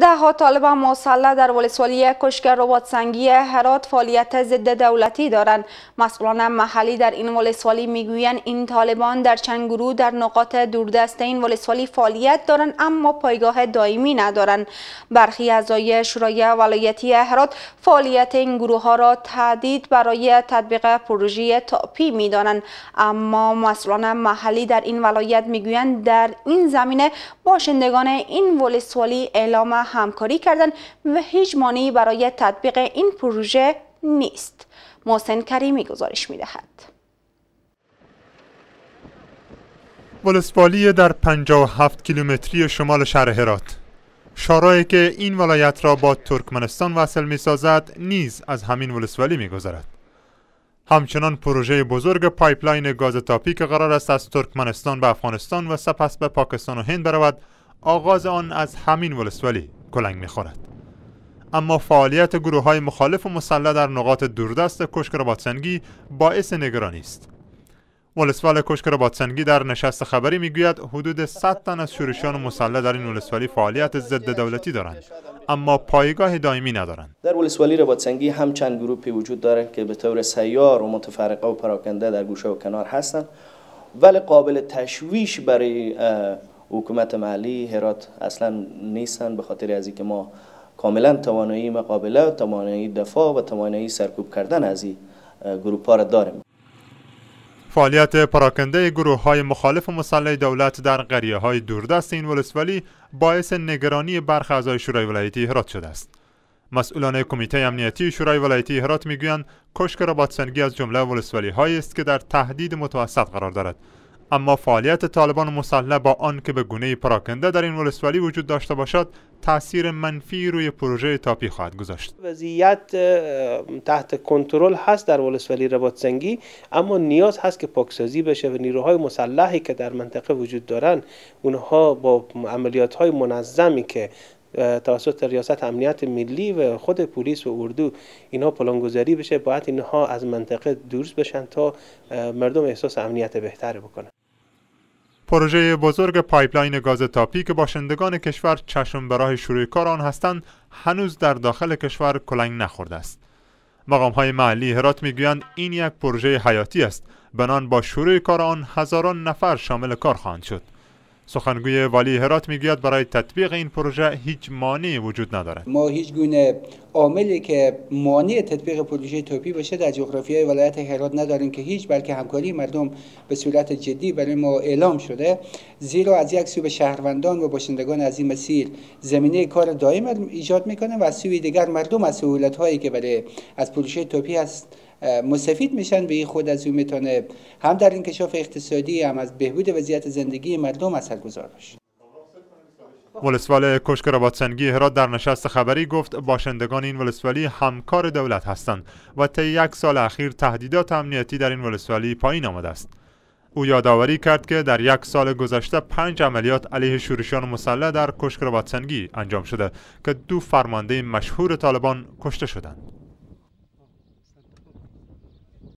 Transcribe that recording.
ده ها طالب مسلح در ولسوالی کشک سنگی هرات فعالیت ضد دولتی دارند مسئولان محلی در این ولسوالی میگویند این طالبان در چند گروه در نقاط دوردست این ولسوالی فعالیت دارند اما پایگاه دائمی ندارند برخی اعضای شورای ولایتی هرات فعالیت این گروه ها را تهدید برای تطبیق پروژه تاپی میدانند اما مسئولان محلی در این ولایت میگویند در این زمینه باشندگان این ولسوالی اعلام همکاری کردن و هیچ مانعی برای تطبیق این پروژه نیست محسن کریمی گزارش دهد ولسوالی در 57 کیلومتری شمال شهر هرات شارایی که این ولایت را با ترکمنستان وصل می سازد نیز از همین ولسوالی می گذارد. همچنان پروژه بزرگ پایپلاین گاز تاپی که قرار است از ترکمنستان به افغانستان و سپس به پاکستان و هند برود آغاز آن از همین ولسوالی کلنگ میخورد اما فعالیت گروه های مخالف و مسلح در نقاط دوردست کشک رباطسنگی باعث نگرانی است ولسوال کشک رباتسنگی در نشست خبری میگوید حدود 100 تن از شورشیان مسلح در این ولسوالی فعالیت ضد دولتی دارند اما پایگاه دائمی ندارند در ولسوالی رباتسنگی هم چند گروهی وجود دارد که به طور سیار و متفرقه و پراکنده در گوشه و کنار هستند ولی قابل تشویش برای حکومت محلی هرات اصلا نیستن به خاطر از اینکه ما کاملا توانایی مقابله توانایی دفاع و توانایی سرکوب کردن از این گروه ها را داریم فعالیت پراکنده گروه های مخالف مسلح دولت در قریه های دوردست این ولسوالی باعث نگرانی برخ اعضای شورای ولایتی هرات شده است مسئولان کمیته امنیتی شورای ولایتی هرات میگویند کشک رباتسنگی از جمله ولسوالی هایی است که در تهدید متوسط قرار دارد اما فعالیت طالبان مسلح با آنکه به گونه پراکنده در این ولسوالی وجود داشته باشد تاثیر منفی روی پروژه تاپی خواهد گذاشت وضعیت تحت کنترل هست در ولسوالی رباط سنگی اما نیاز هست که پاکسازی بشه و نیروهای مسلحی که در منطقه وجود دارن اونها با عملیات های منظمی که توسط ریاست امنیت ملی و خود پلیس و اردو اینها پلانگذاری بشه باید اینها از منطقه دور بشن تا مردم احساس امنیت بهتری بکنن پروژه بزرگ پایپلاین گاز تاپی که باشندگان کشور چشم برای شروع کار آن هستند هنوز در داخل کشور کلنگ نخورده است مقام های محلی هرات میگویند این یک پروژه حیاتی است بنان با شروع کار آن هزاران نفر شامل کار خواهند شد سخنگوی والی هرات میگوید برای تطبیق این پروژه هیچ مانعی وجود ندارد ما هیچ گونه عاملی که مانع تطبیق پروژه توپی باشه در جغرافیای ولایت هرات نداریم که هیچ بلکه همکاری مردم به صورت جدی برای ما اعلام شده زیرا از یک سو به شهروندان و باشندگان از این مسیر زمینه کار دائم ایجاد میکنه و از سوی دیگر مردم از سهولت هایی که برای از پروژه توپی هست مستفید میشن به خود از او میتونه هم در انکشاف اقتصادی هم از بهبود وضعیت زندگی مردم گذار باشه ولسوال کشک رباتسنگی هرات در نشست خبری گفت باشندگان این ولسوالی همکار دولت هستند و طی یک سال اخیر تهدیدات امنیتی در این ولسوالی پایین آمده است او یادآوری کرد که در یک سال گذشته پنج عملیات علیه شورشیان مسلح در کشک رباتسنگی انجام شده که دو فرمانده مشهور طالبان کشته شدند